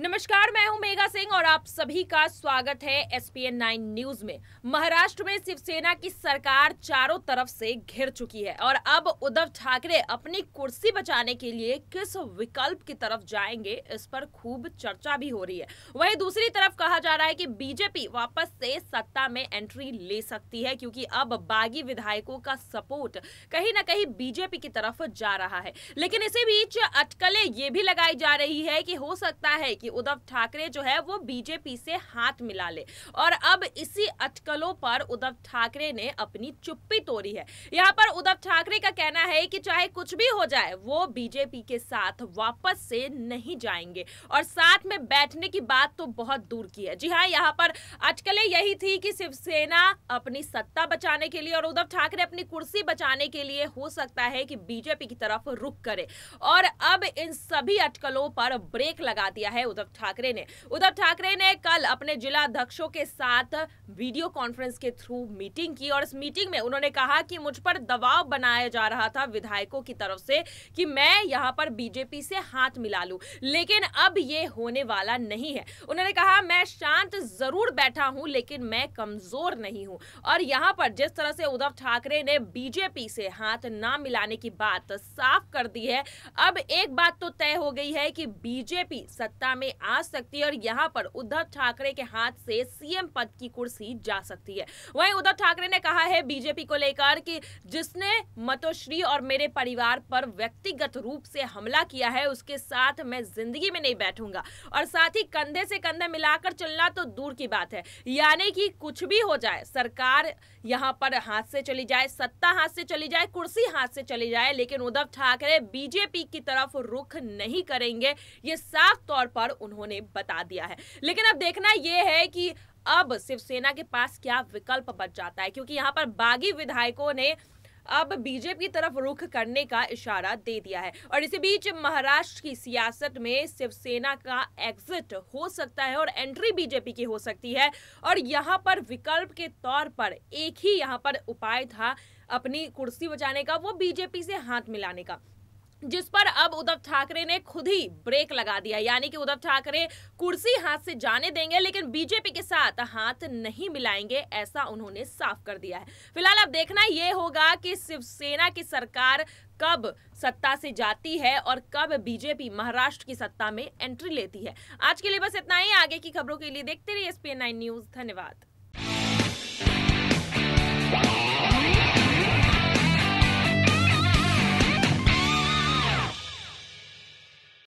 नमस्कार मैं हूं मेघा सिंह और आप सभी का स्वागत है एसपीएन नाइन न्यूज में महाराष्ट्र में शिवसेना की सरकार चारों तरफ से घिर चुकी है और अब उद्धव ठाकरे अपनी कुर्सी बचाने के लिए किस विकल्प की तरफ जाएंगे इस पर खूब चर्चा भी हो रही है वहीं दूसरी तरफ कहा जा रहा है कि बीजेपी वापस से सत्ता में एंट्री ले सकती है क्योंकि अब बागी विधायकों का सपोर्ट कहीं ना कहीं बीजेपी की तरफ जा रहा है लेकिन इसी बीच अटकलें ये भी लगाई जा रही है कि हो सकता है कि कि उद्धव ठाकरे जो है वो बीजेपी से हाथ मिला ले और अब इसी अटकलों पर उद्धव ठाकरे ने अपनी चुप्पी तोड़ी है यहाँ पर उद्धव ठाकरे का कहना है कि चाहे कुछ भी हो जाए वो बीजेपी के साथ वापस से नहीं जाएंगे और साथ में बैठने की बात तो बहुत दूर की है जी हाँ यहाँ पर अटकलें यही थी कि शिवसेना अपनी सत्ता बचाने के लिए और उद्धव ठाकरे अपनी कुर्सी बचाने के लिए हो सकता है कि बीजेपी की तरफ रुख करे और अब इन सभी अटकलों पर ब्रेक लगा दिया है उद्धव उद्धव ठाकरे ने उद्धव ठाकरे ने कल अपने जिला अध्यक्षों के साथ वीडियो कॉन्फ्रेंस के थ्रू मीटिंग की और इस मीटिंग में उन्होंने कहा कि मुझ पर दबाव बनाया जा रहा था विधायकों की तरफ से कि मैं यहां पर बीजेपी से हाथ मिला लू लेकिन अब ये होने वाला नहीं है उन्होंने कहा मैं शांत जरूर बैठा हूं लेकिन मैं कमजोर नहीं हूँ और यहाँ पर जिस तरह से उद्धव ठाकरे ने बीजेपी से हाथ ना मिलाने की बात साफ कर दी है अब एक बात तो तय हो गई है कि बीजेपी सत्ता में आ सकती है और यहाँ पर उद्धव ठाकरे के हाथ से सीएम पद की कुर्सी जा सकती है वहीं उद्धव ठाकरे ने कहा है बीजेपी को लेकर कि जिसने मतोश्री और मेरे परिवार पर व्यक्तिगत रूप से हमला किया है उसके साथ मैं जिंदगी में नहीं बैठूंगा और साथ ही कंधे से कंधे मिलाकर चलना तो दूर की बात है यानी कि कुछ भी हो जाए सरकार यहाँ पर हाथ से चली जाए सत्ता हाथ से चली जाए कुर्सी हाथ से चली जाए लेकिन उद्धव ठाकरे बीजेपी की तरफ रुख नहीं करेंगे ये साफ तौर पर और उन्होंने बता दिया है लेकिन अब देखना यह है कि अब शिवसेना के पास क्या विकल्प बच जाता है क्योंकि यहां पर बागी विधायकों ने अब बीजेपी की तरफ रुख करने का इशारा दे दिया है और इसी बीच महाराष्ट्र की सियासत में शिवसेना का एग्जिट हो सकता है और एंट्री बीजेपी की हो सकती है और यहां पर विकल्प के तौर पर एक ही यहां पर उपाय था अपनी कुर्सी बचाने का वो बीजेपी से हाथ मिलाने का जिस पर अब उद्धव ठाकरे ने खुद ही ब्रेक लगा दिया यानी कि उद्धव ठाकरे कुर्सी हाथ से जाने देंगे लेकिन बीजेपी के साथ हाथ नहीं मिलाएंगे ऐसा उन्होंने साफ कर दिया है फिलहाल अब देखना यह होगा कि शिवसेना की सरकार कब सत्ता से जाती है और कब बीजेपी महाराष्ट्र की सत्ता में एंट्री लेती है आज के लिए बस इतना ही आगे की खबरों के लिए देखते रहिए एसपीएन न्यूज धन्यवाद